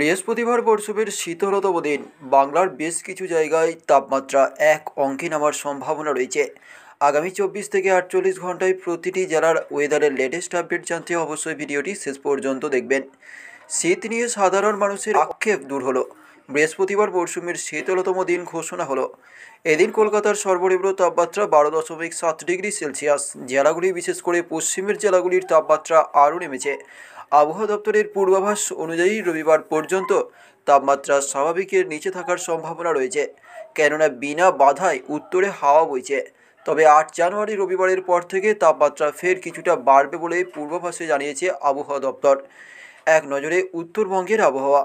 বৃহস্পতিবার বর্ষবের শীতলতম দিন বাংলার বেশ কিছু জায়গায় তাপমাত্রা এক অঙ্কে নামার সম্ভাবনা রয়েছে আগামী চব্বিশ থেকে আটচল্লিশ ঘন্টায় প্রতিটি জেলার ওয়েদারের লেটেস্ট আপডেট জানতে অবশ্যই ভিডিওটি শেষ পর্যন্ত দেখবেন শীত নিয়ে সাধারণ মানুষের আক্ষেপ দূর হলো বৃহস্পতিবার মরশুমের শীতলতম দিন ঘোষণা হলো এদিন কলকাতার সর্বনিম্ন তাপমাত্রা বারো দশমিক সাত ডিগ্রি সেলসিয়াস জেলাগুলি বিশেষ করে পশ্চিমের জেলাগুলির তাপমাত্রা আরও নেমেছে আবহাওয়া দপ্তরের পূর্বাভাস অনুযায়ী রবিবার পর্যন্ত তাপমাত্রা স্বাভাবিকের নিচে থাকার সম্ভাবনা রয়েছে কেননা বিনা বাধায় উত্তরে হাওয়া বইছে তবে আট জানুয়ারি রবিবারের পর থেকে তাপমাত্রা ফের কিছুটা বাড়বে বলে পূর্বাভাসে জানিয়েছে আবহাওয়া দপ্তর এক নজরে উত্তরবঙ্গের আবহাওয়া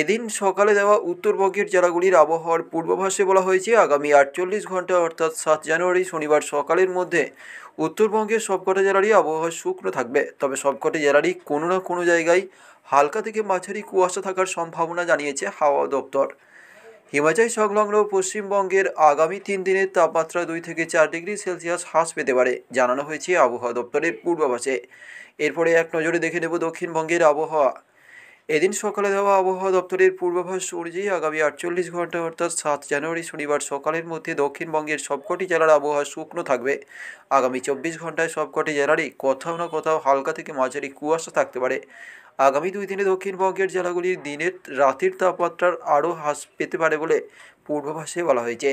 এদিন সকালে দেওয়া উত্তরবঙ্গের জেলাগুলির আবহাওয়ার পূর্বাভাসে বলা হয়েছে আগামী আটচল্লিশ ঘন্টা অর্থাৎ সাত জানুয়ারি শনিবার সকালের মধ্যে উত্তরবঙ্গের সবকটা জেলারই আবহাওয়া শুকনো থাকবে তবে সবকটি জেলারই কোনো না কোনো জায়গায় হালকা থেকে মাঝারি কুয়াশা থাকার সম্ভাবনা জানিয়েছে হাওয়া দপ্তর হিমাচল সংলগ্ন পশ্চিমবঙ্গের আগামী তিন দিনের তাপমাত্রা দুই থেকে চার ডিগ্রি সেলসিয়াস হ্রাস পেতে পারে জানানো হয়েছে আবহাওয়া দপ্তরের পূর্বাভাসে এরপরে এক নজরে দেখে নেব দক্ষিণবঙ্গের আবহাওয়া এদিন সকালে দেওয়া আবহাওয়া দপ্তরের পূর্বাভাস অনুযায়ী আগামী আটচল্লিশ ঘন্টা অর্থাৎ সাত জানুয়ারি শনিবার সকালের মধ্যে দক্ষিণবঙ্গের সবকটি জেলার আবহাওয়া শুকনো থাকবে আগামী চব্বিশ ঘন্টায় সবকটি জেলারই কোথাও না কোথাও হালকা থেকে মাঝারি কুয়াশা থাকতে পারে আগামী দুই দিনে দক্ষিণবঙ্গের জেলাগুলির দিনের রাতের তাপমাত্রার আরও হ্রাস পেতে পারে বলে পূর্বাভাসে বলা হয়েছে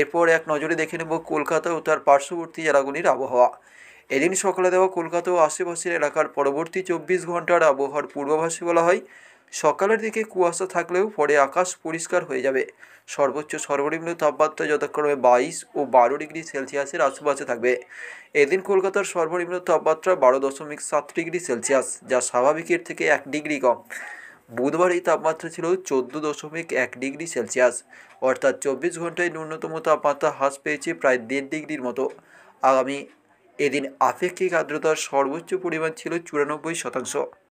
এরপর এক নজরে দেখে নেব কলকাতা ও তার পার্শ্ববর্তী জেলাগুলির আবহাওয়া এদিন সকালে দেওয়া কলকাতা ও আশেপাশের এলাকার পরবর্তী চব্বিশ ঘন্টার আবহাওয়ার পূর্বাভাসে বলা হয় সকালের দিকে কুয়াশা থাকলেও পরে আকাশ পরিষ্কার হয়ে যাবে সর্বোচ্চ সর্বনিম্ন তাপমাত্রা যথাক্রমে বাইশ ও বারো ডিগ্রি সেলসিয়াসের আশেপাশে থাকবে এদিন কলকাতার সর্বনিম্ন তাপমাত্রা বারো দশমিক সাত ডিগ্রি সেলসিয়াস যা স্বাভাবিকের থেকে এক ডিগ্রি কম বুধবার এই তাপমাত্রা ছিল চোদ্দো দশমিক এক ডিগ্রি সেলসিয়াস অর্থাৎ চব্বিশ ঘন্টায় ন্যূনতম তাপমাত্রা হ্রাস পেয়েছে প্রায় দেড় ডিগ্রির মতো আগামী এদিন আপেক্ষিক আর্দ্রতার সর্বোচ্চ পরিমাণ ছিল চুরানব্বই শতাংশ